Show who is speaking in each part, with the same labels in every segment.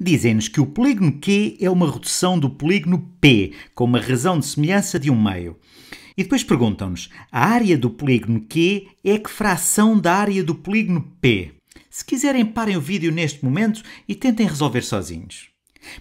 Speaker 1: dizem-nos que o polígono Q é uma redução do polígono P, com uma razão de semelhança de um meio. E depois perguntam-nos: a área do polígono Q é que fração da área do polígono P? Se quiserem, parem o vídeo neste momento e tentem resolver sozinhos.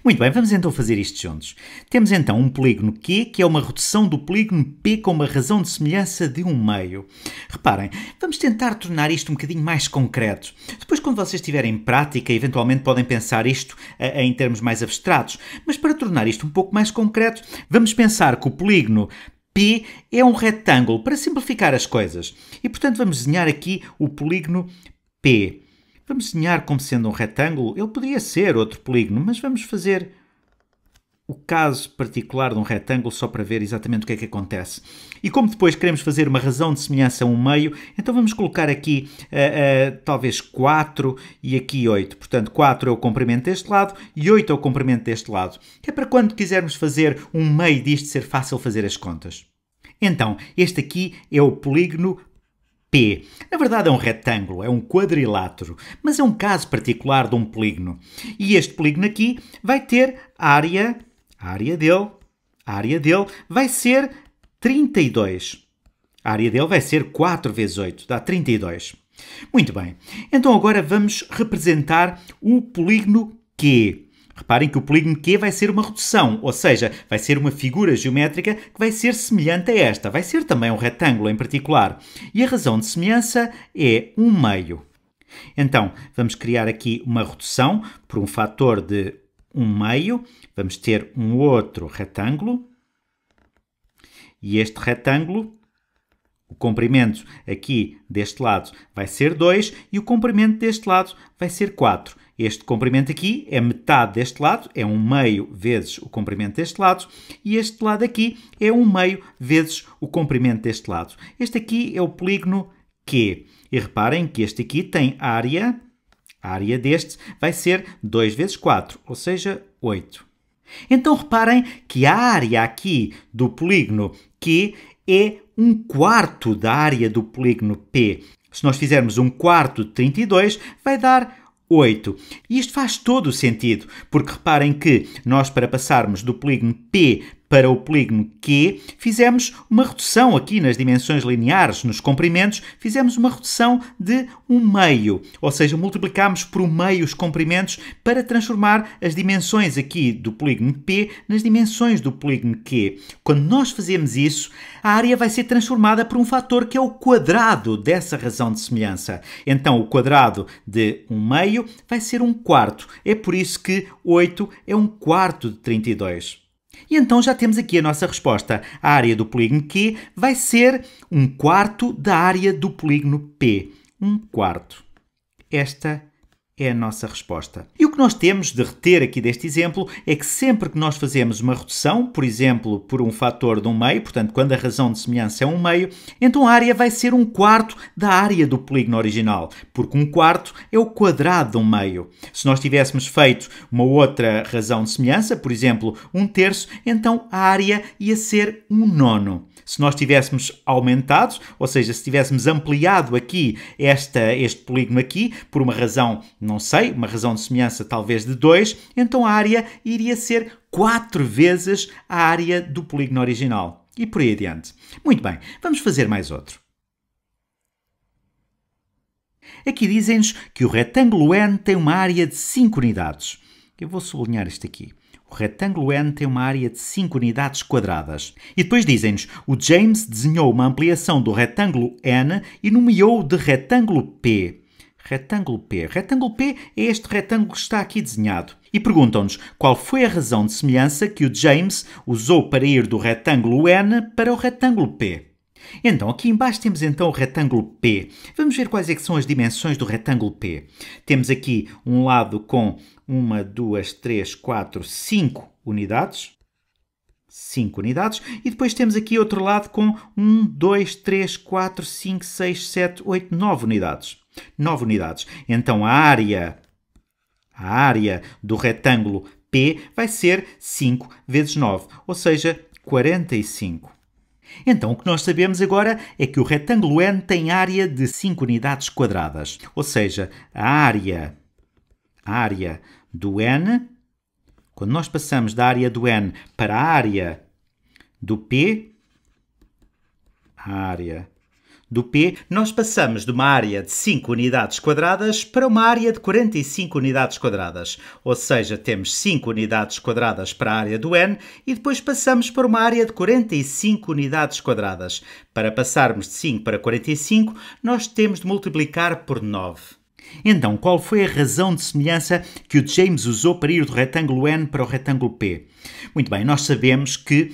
Speaker 1: Muito bem, vamos então fazer isto juntos. Temos então um polígono Q, que é uma redução do polígono P com uma razão de semelhança de um meio. Reparem, vamos tentar tornar isto um bocadinho mais concreto. Depois, quando vocês tiverem prática, eventualmente podem pensar isto eh, em termos mais abstratos. Mas para tornar isto um pouco mais concreto, vamos pensar que o polígono P é um retângulo, para simplificar as coisas. E, portanto, vamos desenhar aqui o polígono P. Vamos desenhar como sendo um retângulo? Ele poderia ser outro polígono, mas vamos fazer o caso particular de um retângulo só para ver exatamente o que é que acontece. E como depois queremos fazer uma razão de semelhança a um meio, então vamos colocar aqui uh, uh, talvez 4 e aqui 8. Portanto, 4 é o comprimento deste lado e 8 é o comprimento deste lado. Que é para quando quisermos fazer um meio disto ser fácil fazer as contas. Então, este aqui é o polígono P. Na verdade é um retângulo, é um quadrilátero, mas é um caso particular de um polígono. E este polígono aqui vai ter área, a área dele, a área dele vai ser 32. A área dele vai ser 4 vezes 8, dá 32. Muito bem. Então agora vamos representar o polígono Q. Reparem que o polígono Q vai ser uma redução, ou seja, vai ser uma figura geométrica que vai ser semelhante a esta, vai ser também um retângulo em particular. E a razão de semelhança é 1 um meio. Então, vamos criar aqui uma redução por um fator de 1 um meio, vamos ter um outro retângulo, e este retângulo o comprimento aqui deste lado vai ser 2 e o comprimento deste lado vai ser 4. Este comprimento aqui é metade deste lado, é 1 um meio vezes o comprimento deste lado, e este lado aqui é 1 um meio vezes o comprimento deste lado. Este aqui é o polígono Q. E reparem que este aqui tem área, a área deste vai ser 2 vezes 4, ou seja, 8. Então reparem que a área aqui do polígono Q é um quarto da área do polígono P. Se nós fizermos um quarto de 32, vai dar 8. Isto faz todo o sentido, porque reparem que nós, para passarmos do polígono P para o polígono Q, fizemos uma redução aqui nas dimensões lineares, nos comprimentos, fizemos uma redução de um meio, ou seja, multiplicámos por um meio os comprimentos para transformar as dimensões aqui do polígono P nas dimensões do polígono Q. Quando nós fazemos isso, a área vai ser transformada por um fator que é o quadrado dessa razão de semelhança. Então, o quadrado de um meio vai ser um quarto. É por isso que 8 é um quarto de 32. E então já temos aqui a nossa resposta. A área do polígono Q vai ser um quarto da área do polígono P. Um quarto. Esta é a nossa resposta. E o que nós temos de reter aqui deste exemplo é que sempre que nós fazemos uma redução, por exemplo, por um fator de um meio, portanto, quando a razão de semelhança é um meio, então a área vai ser um quarto da área do polígono original, porque um quarto é o quadrado de um meio. Se nós tivéssemos feito uma outra razão de semelhança, por exemplo, um terço, então a área ia ser um nono. Se nós tivéssemos aumentado, ou seja, se tivéssemos ampliado aqui esta, este polígono aqui, por uma razão, não sei, uma razão de semelhança talvez de 2, então a área iria ser 4 vezes a área do polígono original. E por aí adiante. Muito bem, vamos fazer mais outro. Aqui dizem-nos que o retângulo N tem uma área de 5 unidades. Eu vou sublinhar isto aqui. O retângulo N tem uma área de 5 unidades quadradas. E depois dizem-nos, o James desenhou uma ampliação do retângulo N e nomeou de retângulo P. Retângulo P. Retângulo P é este retângulo que está aqui desenhado. E perguntam-nos qual foi a razão de semelhança que o James usou para ir do retângulo N para o retângulo P. Então, aqui embaixo temos então o retângulo P. Vamos ver quais é são as dimensões do retângulo P. Temos aqui um lado com 1, 2, 3, 4, 5 unidades. 5 unidades. E depois temos aqui outro lado com 1, 2, 3, 4, 5, 6, 7, 8, 9 unidades. 9 unidades. Então, a área, a área do retângulo P vai ser 5 vezes 9, ou seja, 45. Então o que nós sabemos agora é que o retângulo N tem área de 5 unidades quadradas, ou seja, a área, a área do N, quando nós passamos da área do N para a área do P, a área do P, nós passamos de uma área de 5 unidades quadradas para uma área de 45 unidades quadradas, ou seja, temos 5 unidades quadradas para a área do N e depois passamos para uma área de 45 unidades quadradas. Para passarmos de 5 para 45, nós temos de multiplicar por 9. Então, qual foi a razão de semelhança que o James usou para ir do retângulo N para o retângulo P? Muito bem, nós sabemos que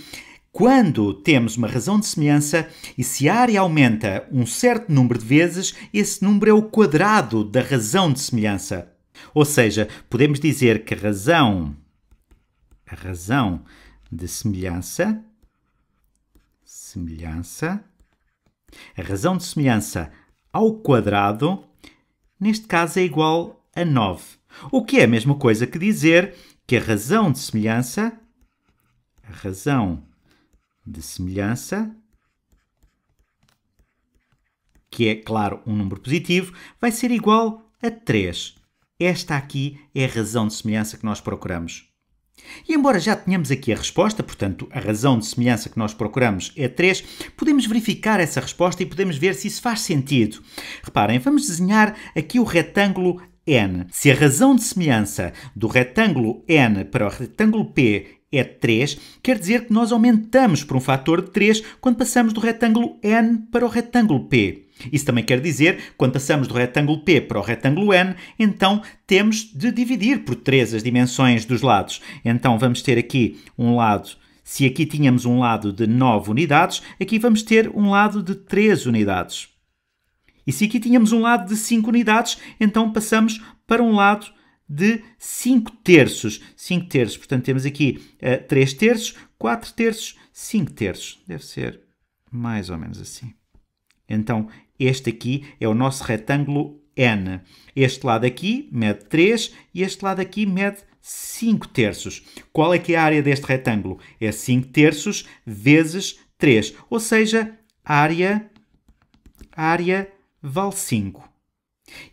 Speaker 1: quando temos uma razão de semelhança e se a área aumenta um certo número de vezes, esse número é o quadrado da razão de semelhança. Ou seja, podemos dizer que a razão, a razão de semelhança, semelhança, a razão de semelhança ao quadrado, neste caso é igual a 9. O que é a mesma coisa que dizer que a razão de semelhança, a razão de semelhança, que é, claro, um número positivo, vai ser igual a 3. Esta aqui é a razão de semelhança que nós procuramos. E embora já tenhamos aqui a resposta, portanto, a razão de semelhança que nós procuramos é 3, podemos verificar essa resposta e podemos ver se isso faz sentido. Reparem, vamos desenhar aqui o retângulo N. Se a razão de semelhança do retângulo N para o retângulo P é 3, quer dizer que nós aumentamos por um fator de 3 quando passamos do retângulo N para o retângulo P. Isso também quer dizer, quando passamos do retângulo P para o retângulo N, então temos de dividir por 3 as dimensões dos lados. Então vamos ter aqui um lado se aqui tínhamos um lado de 9 unidades, aqui vamos ter um lado de 3 unidades. E se aqui tínhamos um lado de 5 unidades, então passamos para um lado de 5 terços. 5 terços, portanto, temos aqui uh, eh, 3 terços, 4 terços, 5 terços. Deve ser mais ou menos assim. Então, este aqui é o nosso retângulo N. Este lado aqui mede 3 e este lado aqui mede 5 terços. Qual é que é a área deste retângulo? É 5 terços vezes 3, ou seja, a área, a área vale 5.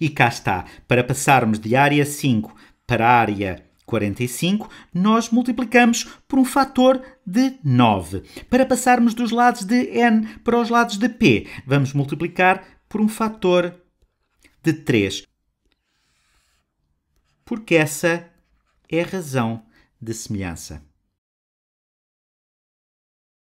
Speaker 1: E cá está, para passarmos de área 5 para a área 45, nós multiplicamos por um fator de 9. Para passarmos dos lados de n para os lados de p, vamos multiplicar por um fator de 3. Porque essa é a razão de semelhança.